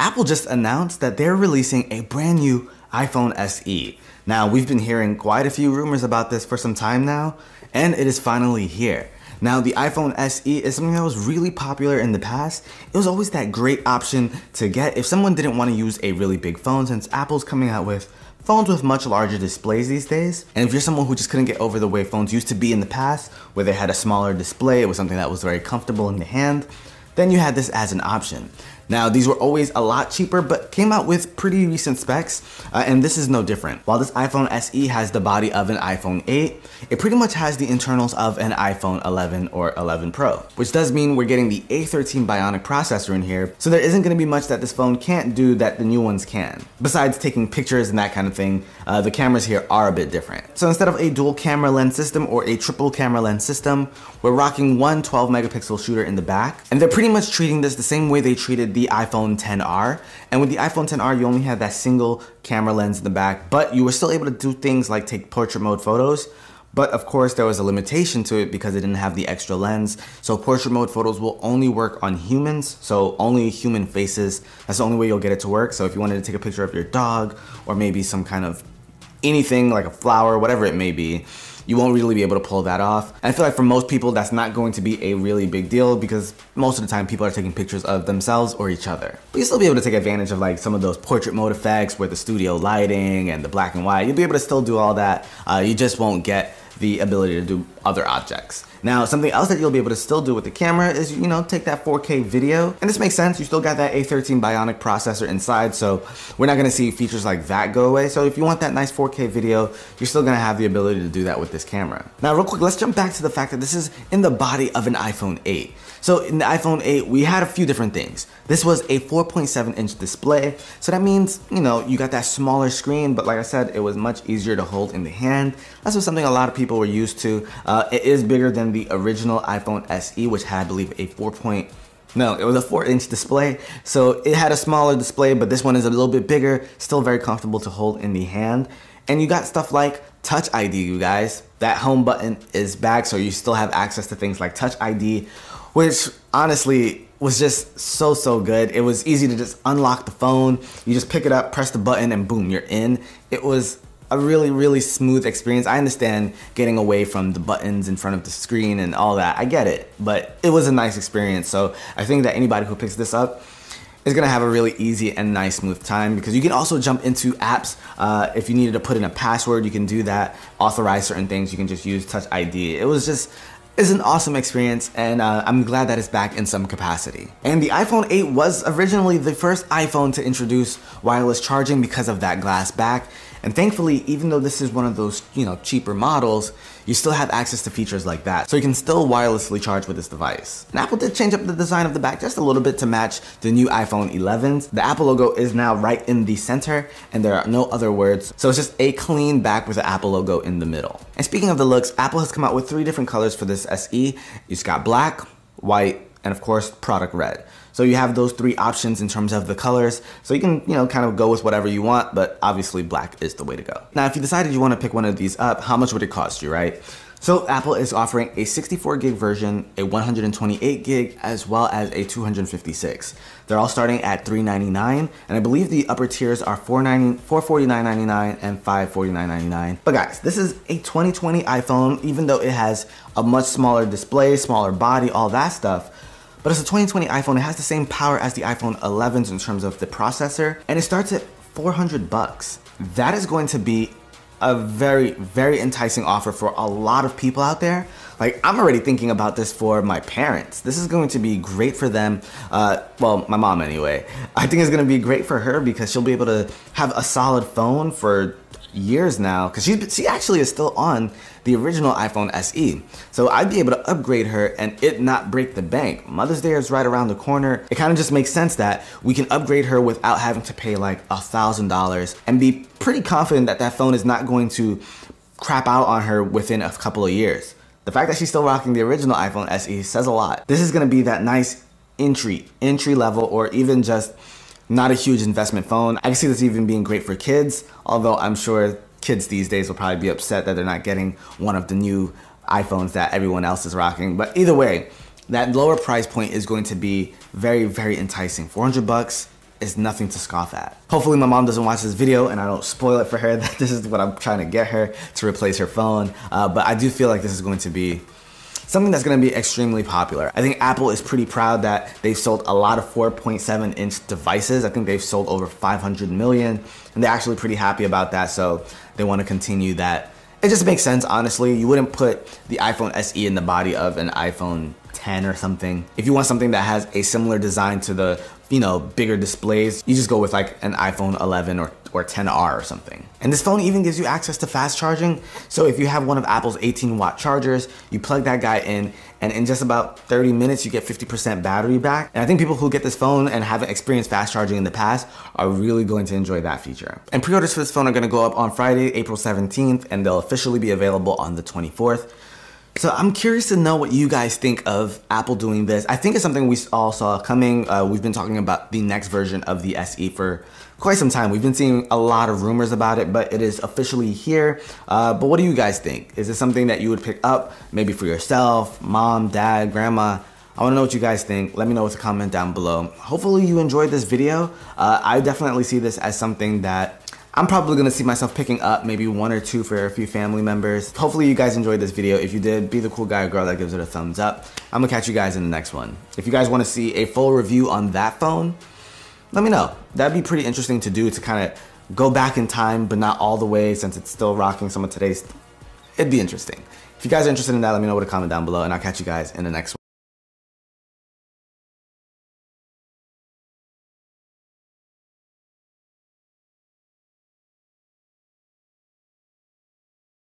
Apple just announced that they're releasing a brand new iPhone SE. Now, we've been hearing quite a few rumors about this for some time now, and it is finally here. Now, the iPhone SE is something that was really popular in the past. It was always that great option to get if someone didn't want to use a really big phone since Apple's coming out with phones with much larger displays these days. And if you're someone who just couldn't get over the way phones used to be in the past, where they had a smaller display, it was something that was very comfortable in the hand, then you had this as an option. Now, these were always a lot cheaper, but came out with pretty recent specs, uh, and this is no different. While this iPhone SE has the body of an iPhone 8, it pretty much has the internals of an iPhone 11 or 11 Pro, which does mean we're getting the A13 Bionic processor in here, so there isn't gonna be much that this phone can't do that the new ones can. Besides taking pictures and that kind of thing, uh, the cameras here are a bit different. So instead of a dual camera lens system or a triple camera lens system, we're rocking one 12 megapixel shooter in the back, and they're pretty much treating this the same way they treated the the iPhone 10R. And with the iPhone 10R, you only had that single camera lens in the back, but you were still able to do things like take portrait mode photos. But of course, there was a limitation to it because it didn't have the extra lens. So portrait mode photos will only work on humans. So only human faces. That's the only way you'll get it to work. So if you wanted to take a picture of your dog or maybe some kind of anything like a flower, whatever it may be, you won't really be able to pull that off. And I feel like for most people, that's not going to be a really big deal because most of the time people are taking pictures of themselves or each other. But you'll still be able to take advantage of like some of those portrait mode effects where the studio lighting and the black and white, you'll be able to still do all that. Uh, you just won't get the ability to do other objects. Now, something else that you'll be able to still do with the camera is, you know, take that 4K video. And this makes sense, you still got that A13 Bionic processor inside, so we're not gonna see features like that go away. So if you want that nice 4K video, you're still gonna have the ability to do that with this camera. Now, real quick, let's jump back to the fact that this is in the body of an iPhone 8. So in the iPhone 8, we had a few different things. This was a 4.7 inch display. So that means, you know, you got that smaller screen, but like I said, it was much easier to hold in the hand. That's what something a lot of people were used to. Uh, it is bigger than the original iPhone SE, which had, I believe, a 4. Point, no, it was a 4 inch display. So it had a smaller display, but this one is a little bit bigger, still very comfortable to hold in the hand. And you got stuff like Touch ID, you guys. That home button is back, so you still have access to things like Touch ID, which honestly was just so, so good. It was easy to just unlock the phone. You just pick it up, press the button, and boom, you're in. It was a really, really smooth experience. I understand getting away from the buttons in front of the screen and all that. I get it, but it was a nice experience. So I think that anybody who picks this up is gonna have a really easy and nice smooth time because you can also jump into apps. Uh, if you needed to put in a password, you can do that. Authorize certain things, you can just use Touch ID. It was just, is an awesome experience and uh, I'm glad that it's back in some capacity. And the iPhone 8 was originally the first iPhone to introduce wireless charging because of that glass back and thankfully, even though this is one of those, you know, cheaper models, you still have access to features like that. So you can still wirelessly charge with this device. And Apple did change up the design of the back just a little bit to match the new iPhone 11s. The Apple logo is now right in the center and there are no other words. So it's just a clean back with the Apple logo in the middle. And speaking of the looks, Apple has come out with three different colors for this SE. It's got black, white, and of course product red. So you have those three options in terms of the colors. So you can, you know, kind of go with whatever you want, but obviously black is the way to go. Now, if you decided you want to pick one of these up, how much would it cost you, right? So Apple is offering a 64 gig version, a 128 gig, as well as a 256. They're all starting at 399, and I believe the upper tiers are 449.99 and 549.99. But guys, this is a 2020 iPhone, even though it has a much smaller display, smaller body, all that stuff but it's a 2020 iPhone, it has the same power as the iPhone 11s in terms of the processor, and it starts at 400 bucks. That is going to be a very, very enticing offer for a lot of people out there. Like, I'm already thinking about this for my parents. This is going to be great for them. Uh, well, my mom, anyway. I think it's gonna be great for her because she'll be able to have a solid phone for years now because she she actually is still on the original iPhone SE. So I'd be able to upgrade her and it not break the bank. Mother's Day is right around the corner. It kind of just makes sense that we can upgrade her without having to pay like a thousand dollars and be pretty confident that that phone is not going to crap out on her within a couple of years. The fact that she's still rocking the original iPhone SE says a lot. This is gonna be that nice entry, entry level, or even just not a huge investment phone. I can see this even being great for kids, although I'm sure kids these days will probably be upset that they're not getting one of the new iPhones that everyone else is rocking. But either way, that lower price point is going to be very, very enticing. 400 bucks is nothing to scoff at. Hopefully my mom doesn't watch this video and I don't spoil it for her that this is what I'm trying to get her to replace her phone. Uh, but I do feel like this is going to be something that's gonna be extremely popular. I think Apple is pretty proud that they've sold a lot of 4.7 inch devices. I think they've sold over 500 million and they're actually pretty happy about that. So they wanna continue that. It just makes sense, honestly. You wouldn't put the iPhone SE in the body of an iPhone 10 or something. If you want something that has a similar design to the, you know, bigger displays, you just go with like an iPhone 11 or or 10R or something. And this phone even gives you access to fast charging. So if you have one of Apple's 18 watt chargers, you plug that guy in and in just about 30 minutes, you get 50% battery back. And I think people who get this phone and haven't experienced fast charging in the past are really going to enjoy that feature. And pre-orders for this phone are gonna go up on Friday, April 17th, and they'll officially be available on the 24th. So I'm curious to know what you guys think of Apple doing this. I think it's something we all saw coming. Uh, we've been talking about the next version of the SE for quite some time. We've been seeing a lot of rumors about it, but it is officially here. Uh, but what do you guys think? Is this something that you would pick up maybe for yourself, mom, dad, grandma? I wanna know what you guys think. Let me know with a comment down below. Hopefully you enjoyed this video. Uh, I definitely see this as something that I'm probably gonna see myself picking up maybe one or two for a few family members. Hopefully you guys enjoyed this video. If you did, be the cool guy or girl that gives it a thumbs up. I'm gonna catch you guys in the next one. If you guys wanna see a full review on that phone, let me know. That'd be pretty interesting to do to kind of go back in time, but not all the way since it's still rocking some of today's. It'd be interesting. If you guys are interested in that, let me know with a comment down below and I'll catch you guys in the next one.